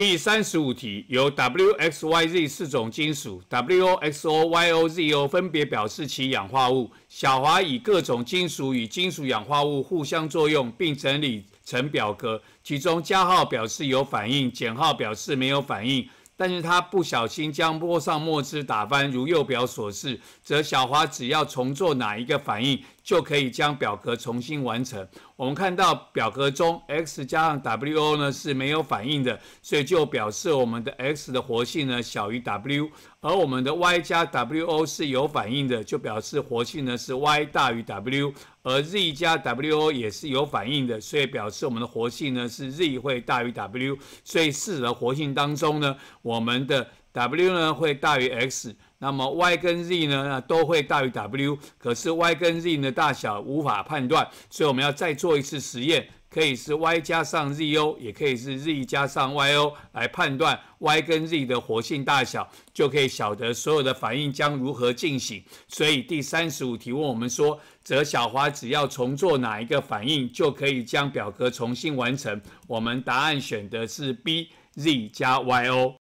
第三十五题，由 W、X、Y、Z 四种金属，WO、XO、YO、ZO 分别表示其氧化物。小华以各种金属与金属氧化物互相作用，并整理成表格，其中加号表示有反应，减号表示没有反应。但是他不小心将波上墨汁打翻，如右表所示，则小华只要重做哪一个反应？就可以将表格重新完成。我们看到表格中 x 加上 WO 呢是没有反应的，所以就表示我们的 x 的活性呢小于 W。而我们的 y 加 WO 是有反应的，就表示活性呢是 y 大于 W。而 z 加 WO 也是有反应的，所以表示我们的活性呢是 z 会大于 W。所以四的活性当中呢，我们的 W 呢会大于 x。那么 y 跟 z 呢？都会大于 w，可是 y 跟 z 的大小无法判断，所以我们要再做一次实验，可以是 y 加上 z o，也可以是 z 加上 y o 来判断 y 跟 z 的活性大小，就可以晓得所有的反应将如何进行。所以第三十五题问我们说，则小华只要重做哪一个反应就可以将表格重新完成？我们答案选的是 B，z 加 y o。